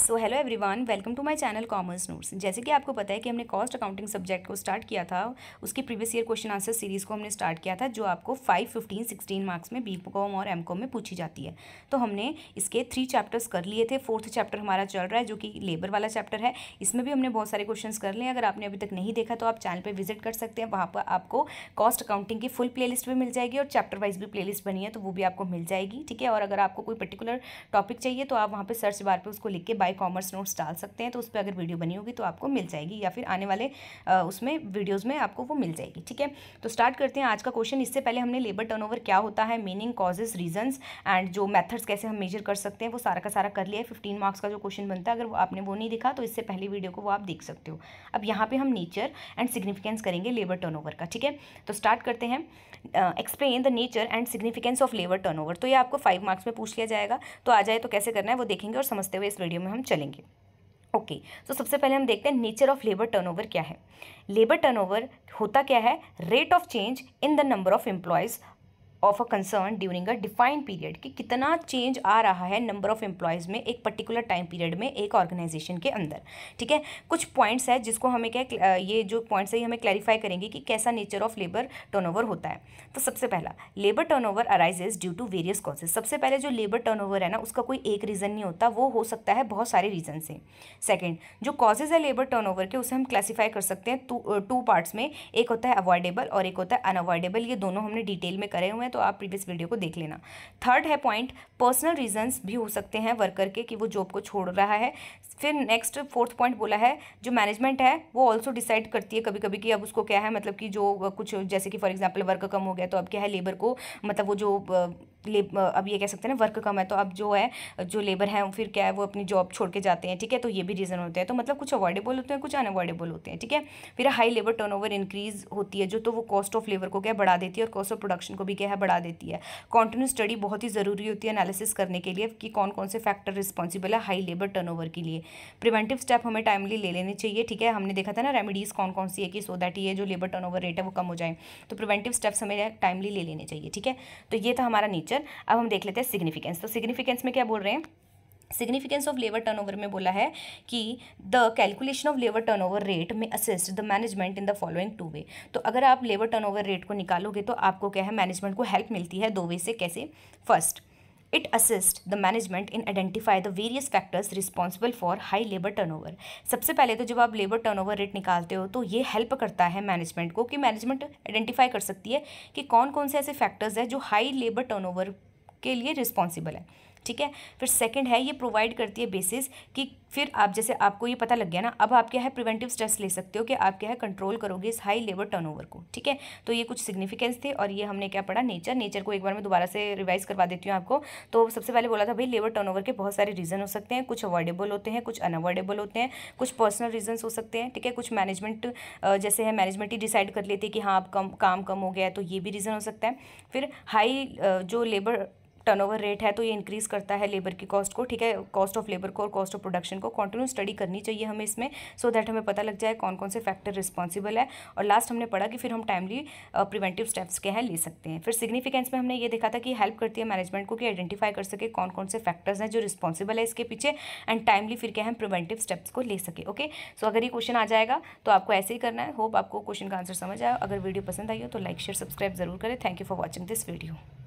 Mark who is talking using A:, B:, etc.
A: so hello everyone welcome to my channel commerce notes जैसे कि आपको पता है कि हमने कॉस्ट अकाउंटिंग सब्जेक्ट को स्टार्ट किया था उसकी previous year question answer series को हमने स्टार्ट किया था जो आपको फाइव फिफ्टीन सिक्सटीन मार्क्स में बी कॉम और एम कॉम में पूछी जाती है तो हमने इसके थ्री चैप्टर्स कर लिए थे फोर्थ चैप्टर हमारा चल रहा है जो कि लेबर वाला चैप्टर है इसमें भी हमने बहुत सारे क्वेश्चन कर लिए अगर आपने अभी तक नहीं देखा तो आप चैनल पर विजिट कर सकते हैं वहाँ पर आपको कॉस्ट अकाउंटिंग की फुल प्ले भी मिल जाएगी और चैप्टर वाइज भी प्ले बनी है तो वो भी आपको मिल जाएगी ठीक है और अगर आपको कोई पर्टिकुलर टॉपिक चाहिए तो आप वहाँ पर सर्च बार पर उसको लिख के बाय कॉमर्स नोट्स डाल सकते हैं तो उस पर अगर वीडियो बनी होगी तो आपको मिल जाएगी या फिर आने वाले उसमें वीडियोज़ में आपको वो मिल जाएगी ठीक है तो स्टार्ट करते हैं आज का क्वेश्चन इससे पहले हमने लेबर टर्न क्या होता है मीनिंग कॉजेज रीजन एंड जो मैथड्स कैसे हम मेजर कर सकते हैं वो सारा का सारा कर लिया है फिफ्टीन मार्क्स का जो क्वेश्चन बनता है अगर आपने वो नहीं देखा तो इससे पहले वीडियो को वो आप देख सकते हो अब यहाँ पे हम नेचर एंड सिग्निफिकेंस करेंगे लेबर टर्नओवर का ठीक है तो स्टार्ट करते हैं explain the nature and significance of labour turnover तो ये आपको फाइव मार्क्स में पूछ लिया जाएगा तो आ जाए तो कैसे करना है वो देखेंगे और समझते हुए इस वीडियो में हम हम चलेंगे ओके okay, सो तो so सबसे पहले हम देखते हैं नेचर ऑफ लेबर टर्नओवर क्या है लेबर टर्नओवर होता क्या है rate of change in the number of employees of a concern during a defined period कि कितना चेंज आ रहा है नंबर ऑफ एम्प्लॉयज़ में एक पर्टिकुलर टाइम पीरियड में एक ऑर्गेनाइजेशन के अंदर ठीक है कुछ पॉइंट्स है जिसको हमें क्या ये जो पॉइंट्स है ये हमें क्लैरिफाई करेंगे कि कैसा नेचर ऑफ लेबर टर्न होता है तो सबसे पहला labour turn over arises due to various causes सबसे पहले जो लेबर ओवर है ना उसका कोई एक रीज़न नहीं होता वो हो सकता है बहुत सारे रीज़न से सेकेंड जो कॉजेज है लेबर टर्न के उसे हम क्लासीफाई कर सकते हैं टू तो, पार्ट्स में एक होता है अवॉइडेबल और एक होता है अनअवॉइडेबल ये दोनों हमने डिटेल में करे हुए हैं तो आप प्रीवियस वीडियो को देख लेना थर्ड है पॉइंट पर्सनल रीजंस भी हो सकते हैं वर्कर के कि वो जॉब को छोड़ रहा है फिर नेक्स्ट फोर्थ पॉइंट बोला है जो मैनेजमेंट है वो ऑल्सो डिसाइड करती है कभी कभी कि अब उसको क्या है मतलब कि जो कुछ जैसे कि फॉर एग्जाम्पल वर्क कम हो गया तो अब क्या है लेबर को मतलब वो जो लेब अब ये कह सकते हैं ना वर्क कम है तो अब जो है जो लेबर है फिर क्या है वो अपनी जॉब छोड़ के जाते हैं ठीक है तो ये भी रीज़न होते हैं तो मतलब कुछ अवॉर्डेबल होते हैं कुछ अनअवॉर्डेबल होते हैं ठीक है फिर हाई लेबर टर्नओवर इंक्रीज होती है जो तो वो कॉस्ट ऑफ लेबर को क्या बढ़ा देती है और कॉस्ट ऑफ प्रोडक्शन को भी क्या है बढ़ा देती है कॉन्टिन्यू स्टडी बहुत ही ज़रूरी होती है एनालिसिस करने के लिए कि कौन कौन से फैक्टर रिस्पॉन्सिबल है हाई लेबर टर्न के लिए प्रिवेंटिव स्टेप हमें टाइमली ले लेने चाहिए ठीक है हमने देखा था ना रेमेडीज़ कौन कौन सी है कि सो दैट ये जो लेबर टर्न रेट है वो कम हो जाए तो प्रिवेंटिव स्टेप्स हमें टाइमली ले लेने चाहिए ठीक है तो ये था हमारा नीचे पिक्चर अब हम देख लेते हैं सिग्निफिकेंस तो सिग्निफिकेंस में क्या बोल रहे हैं सिग्निफिकेंस ऑफ लेबर टर्नओवर में बोला है कि the calculation of labour turnover rate में assist the management in the following two way तो अगर आप लेबर टर्नओवर रेट को निकालोगे तो आपको क्या है मैनेजमेंट को हेल्प मिलती है दो वे से कैसे first assist the management in identify the various factors factors for high labour turn over सबसे पहले तो जब आप लेबर टर्नओवर रेट निकालते हो तो ये हेल्प करता है मैनेजमेंट को कि मैनेजमेंट आइडेंटिफाई कर सकती है कि कौन कौन से ऐसे फैक्टर्स हैं जो हाई लेबर टर्नओवर के लिए रिस्पॉन्सिबल है ठीक है फिर सेकंड है ये प्रोवाइड करती है बेसिस कि फिर आप जैसे आपको ये पता लग गया ना अब आप क्या है प्रिवेंटिव स्टेप्स ले सकते हो कि आप क्या है कंट्रोल करोगे इस हाई लेबर टर्नओवर को ठीक है तो ये कुछ सिग्निफिकेंस थे और ये हमने क्या पढ़ा नेचर नेचर को एक बार मैं दोबारा से रिवाइज करवा देती हूँ आपको तो सबसे पहले बोला था भाई लेबर टर्न के बहुत सारे रीज़न हो सकते हैं कुछ अवॉर्डेबल होते हैं कुछ अनअवॉर्डेबल होते हैं कुछ पर्सनल रीजन हो सकते हैं ठीक है कुछ मैनेजमेंट जैसे है मैनेजमेंट ही डिसाइड कर लेते हैं कि हाँ आप कम काम कम हो गया है तो ये भी रीज़न हो सकता है फिर हाई जो लेबर टर्नओवर रेट है तो ये इंक्रीज़ करता है लेबर की कॉस्ट को ठीक है कॉस्ट ऑफ लेबर को और कॉस्ट ऑफ प्रोडक्शन को कंटिन्यू स्टडी करनी चाहिए हमें इसमें सो so दैट हमें पता लग जाए कौन कौन से फैक्टर रिस्पॉन्सिबल है और लास्ट हमने पढ़ा कि फिर हम टाइमली प्रिवेंटिव स्टेप्स क्या हैं ले सकते हैं फिर सिग्निफिकेंस में हमने ये देखा था कि हेल्प करती है मैनेजमेंट को कि आइडेंटिफाई कर सके कौन कौन से फैक्टर्स हैं जो रिस्पॉन्सिबल है इसके पीछे एंड टाइमली फिर क्या हम प्रिवेंटिव स्टेप्स को ले सके ओके सो अगर ये क्वेश्चन आ जाएगा तो आपको ऐसे ही करना है होप आपको क्वेश्चन का आंसर समझ आया अगर वीडियो पसंद आई हो तो लाइक शेयर सब्सक्राइब जरूर करें thank you for watching this video